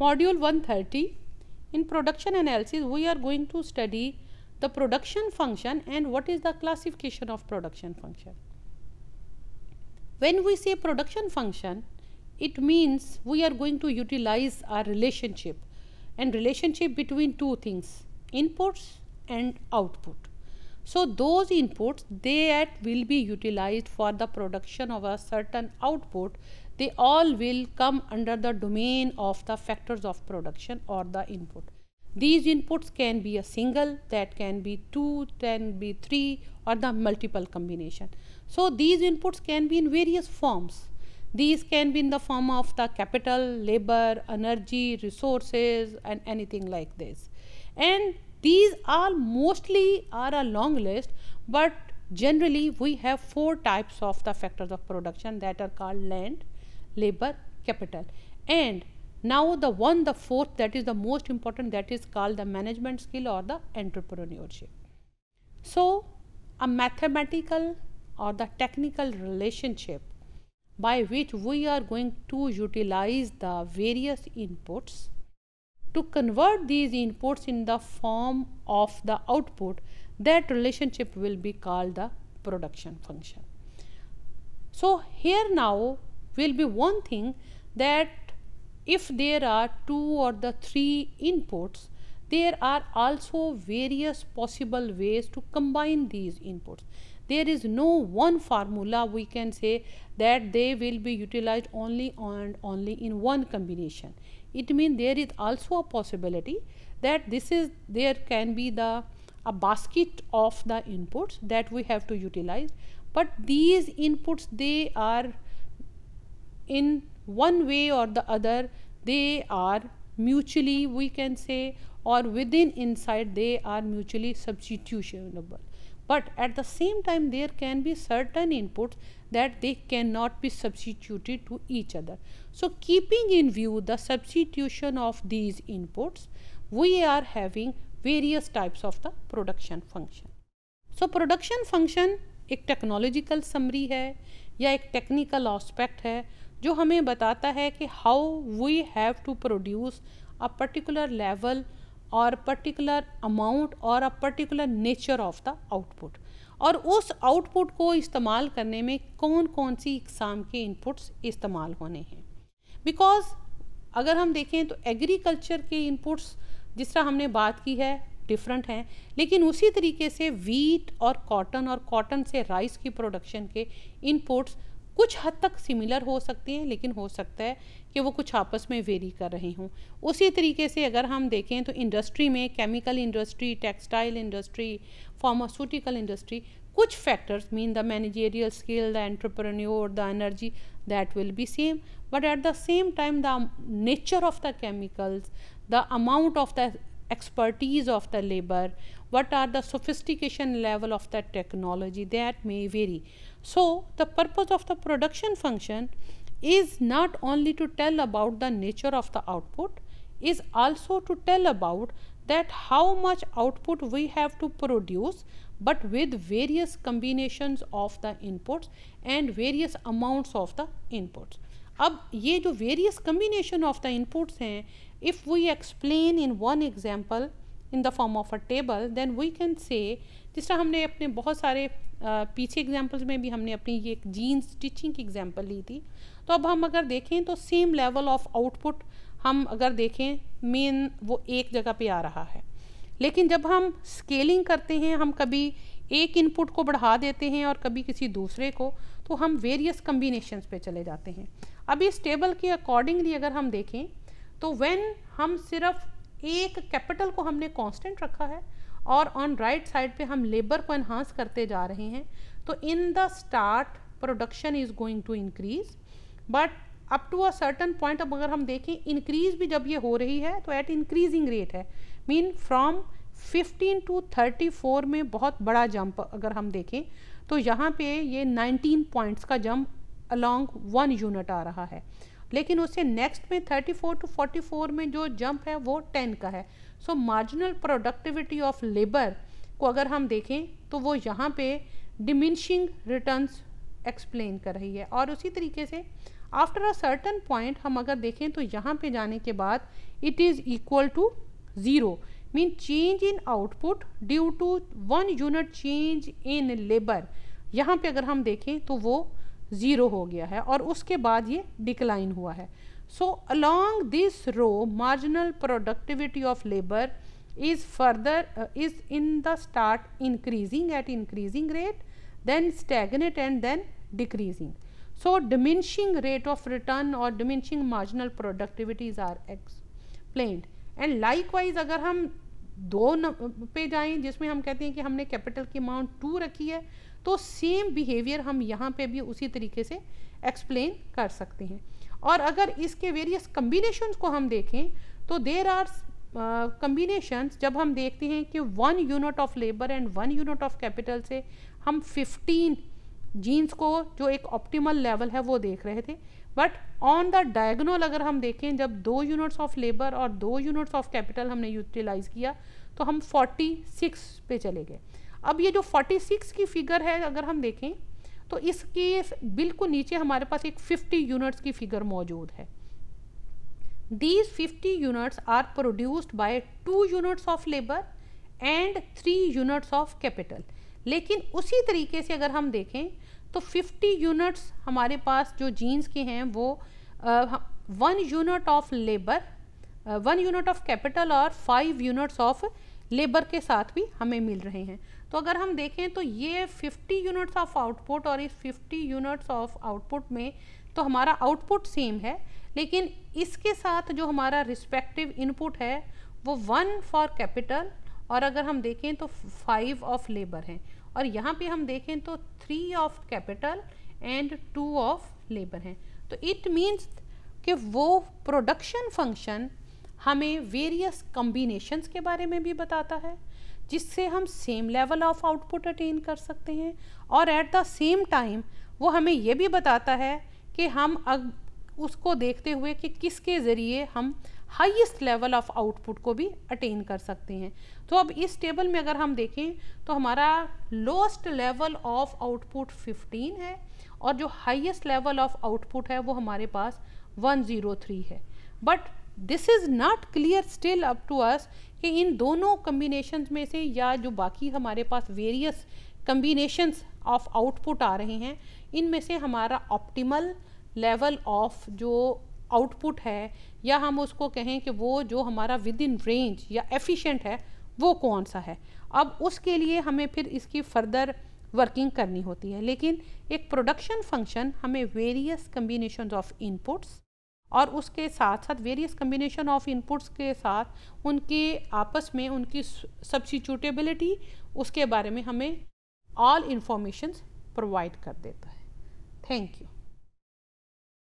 Module 130 In production analysis we are going to study the production function and what is the classification of production function. When we say production function it means we are going to utilize our relationship and relationship between two things inputs and output. So, those inputs they at will be utilized for the production of a certain output they all will come under the domain of the factors of production or the input. These inputs can be a single, that can be two, can be three or the multiple combination. So, these inputs can be in various forms. These can be in the form of the capital, labor, energy, resources and anything like this. And these all mostly are a long list, but generally we have four types of the factors of production that are called land, labor capital. And now the one, the fourth that is the most important that is called the management skill or the entrepreneurship. So, a mathematical or the technical relationship by which we are going to utilize the various inputs to convert these inputs in the form of the output that relationship will be called the production function. So, here now will be one thing that if there are two or the three inputs there are also various possible ways to combine these inputs there is no one formula we can say that they will be utilized only and only in one combination it means there is also a possibility that this is there can be the a basket of the inputs that we have to utilize but these inputs they are in one way or the other they are mutually we can say or within inside they are mutually substitutionable but at the same time there can be certain inputs that they cannot be substituted to each other so keeping in view the substitution of these inputs we are having various types of the production function so production function a technological summary है या एक technical aspect है जो हमें बताता है कि how we have to produce a particular level और पर्टिकुलर अमाउंट और a particular nature of the output और उस आउटपुट को इस्तेमाल करने में कौन कौन सी इकसाम के इनपुट्स इस्तेमाल होने हैं बिकॉज अगर हम देखें तो एग्रीकल्चर के इनपुट्स जिस तरह हमने बात की है डिफरेंट हैं लेकिन उसी तरीके से वीट और कॉटन और कॉटन से राइस की प्रोडक्शन के इनपुट्स कुछ हद तक सिमिलर हो सकती हैं लेकिन हो सकता है कि वो कुछ आपस में वेरी कर रहे हों उसी तरीके से अगर हम देखें तो इंडस्ट्री में chemical industry textile industry pharmaceutical industry कुछ factors mean the managerial skill the entrepreneur the energy that will be same but at the same time the nature of the chemicals the amount of the expertise of the labor what are the sophistication level of the technology that may vary so the purpose of the production function is not only to tell about the nature of the output is also to tell about that how much output we have to produce but with various combinations of the inputs and various amounts of the inputs अब ये जो various combination of the inputs हैं If we explain in one example in the form of a table, then we can say जिस तरह हमने अपने बहुत सारे पीछे एग्जाम्पल्स में भी हमने अपनी ये एक जीन्स स्टिचिंग की एग्जाम्पल ली थी तो अब हम अगर देखें तो सेम लेवल ऑफ आउटपुट हम अगर देखें मेन वो एक जगह पे आ रहा है लेकिन जब हम स्केलिंग करते हैं हम कभी एक इनपुट को बढ़ा देते हैं और कभी किसी दूसरे को तो हम वेरियस कम्बिनेशन पर चले जाते हैं अब इस टेबल के अकॉर्डिंगली अगर हम देखें तो वेन हम सिर्फ एक कैपिटल को हमने कांस्टेंट रखा है और ऑन राइट साइड पे हम लेबर को एनहांस करते जा रहे हैं तो in the start production is going to increase but up to a certain point अब अगर हम देखें इंक्रीज भी जब ये हो रही है तो एट इंक्रीजिंग रेट है मीन फ्रॉम 15 टू 34 में बहुत बड़ा जंप अगर हम देखें तो यहाँ पे ये 19 पॉइंट्स का जंप अलोंग वन यूनिट आ रहा है लेकिन उससे नेक्स्ट में 34 टू 44 में जो जंप है वो 10 का है so marginal productivity of labour को अगर हम देखें तो वो यहाँ पे डिमिनशिंग रिटर्न्स एक्सप्लेन कर रही है और उसी तरीके से आफ्टर अ सर्टन पॉइंट हम अगर देखें तो यहाँ पे जाने के बाद it is equal to zero mean change in output due to one unit change in labour यहाँ पे अगर हम देखें तो वो ज़ीरो हो गया है और उसके बाद ये डिक्लाइन हुआ है so along this row marginal productivity of labour is further is in the start increasing at increasing rate then stagnate and then decreasing so diminishing rate of return और diminishing marginal productivities are explain and likewise अगर हम दो पे जाएं जिसमें हम कहते हैं कि हमने कैपिटल की अमाउंट टू रखी है तो सेम बिहेवियर हम यहाँ पे भी उसी तरीके से एक्सप्लेन कर सकते हैं और अगर इसके वेरियस कम्बिनेशन को हम देखें तो देर आर कम्बिनेशन जब हम देखते हैं कि one unit of labour and one unit of capital से हम फिफ्टीन जीन्स को जो एक ऑप्टिमल लेवल है वो देख रहे थे बट ऑन द डायगनल अगर हम देखें जब दो यूनिट्स ऑफ लेबर और दो यूनिट्स ऑफ कैपिटल हमने यूटिलाइज किया तो हम 46 पे चले गए अब ये जो 46 की फिगर है अगर हम देखें तो इसके बिल्कुल नीचे हमारे पास एक 50 यूनिट्स की फिगर मौजूद है these 50 units are produced by two units of labour and three units of capital लेकिन उसी तरीके से अगर हम देखें तो 50 यूनिट्स हमारे पास जो जीन्स के हैं वो one unit of labour one unit of capital और फाइव यूनिट्स ऑफ लेबर के साथ भी हमें मिल रहे हैं तो अगर हम देखें तो ये 50 यूनिट्स ऑफ आउटपुट और इस 50 यूनिट्स ऑफ आउटपुट में तो हमारा आउटपुट सेम है लेकिन इसके साथ जो हमारा रिस्पेक्टिव इनपुट है वो वन फॉर कैपिटल और अगर हम देखें तो फाइव ऑफ लेबर हैं और यहाँ पे हम देखें तो three of capital and two of labour हैं तो इट मीन्स कि वो प्रोडक्शन फंक्शन हमें वेरियस कम्बिनेशंस के बारे में भी बताता है जिससे हम same level of output attain कर सकते हैं और एट द सेम टाइम वो हमें ये भी बताता है कि हम अग उसको देखते हुए कि किसके ज़रिए हम हाईएस्ट लेवल ऑफ आउटपुट को भी अटेन कर सकते हैं तो अब इस टेबल में अगर हम देखें तो हमारा लोएस्ट लेवल ऑफ आउटपुट 15 है और जो हाईएस्ट लेवल ऑफ आउटपुट है वो हमारे पास 103 है but this is not clear still up to us कि इन दोनों कम्बिनेशन में से या जो बाकी हमारे पास वेरियस कम्बिनेशनस ऑफ आउटपुट आ रहे हैं इनमें से हमारा ऑप्टिमल लेवल ऑफ जो आउटपुट है या हम उसको कहें कि वो जो हमारा विद इन रेंज या एफिशिएंट है वो कौन सा है अब उसके लिए हमें फिर इसकी फर्दर वर्किंग करनी होती है लेकिन एक प्रोडक्शन फंक्शन हमें वेरियस कम्बिनेशन ऑफ इनपुट्स और उसके साथ साथ वेरियस कम्बिनेशन ऑफ इनपुट्स के साथ उनके आपस में उनकी सब्सिट्यूटेबिलिटी उसके बारे में हमें ऑल इंफॉर्मेशन प्रोवाइड कर देता है थैंक यू